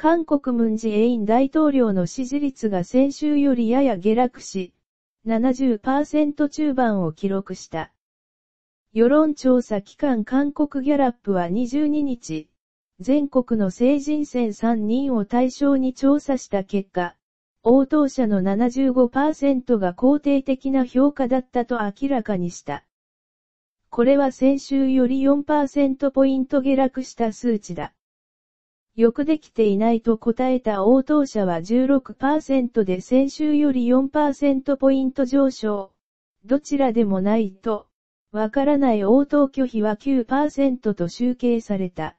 韓国ムンジェイン大統領の支持率が先週よりやや下落し、70%中盤を記録した。世論調査機関韓国ギャラップは22日、全国の成人戦3人を対象に調査した結果、応答者の75%が肯定的な評価だったと明らかにした。これは先週より4%ポイント下落した数値だ。よくできていないと答えた応答者は16%で先週より4%ポイント上昇。どちらでもないと、わからない応答拒否は9%と集計された。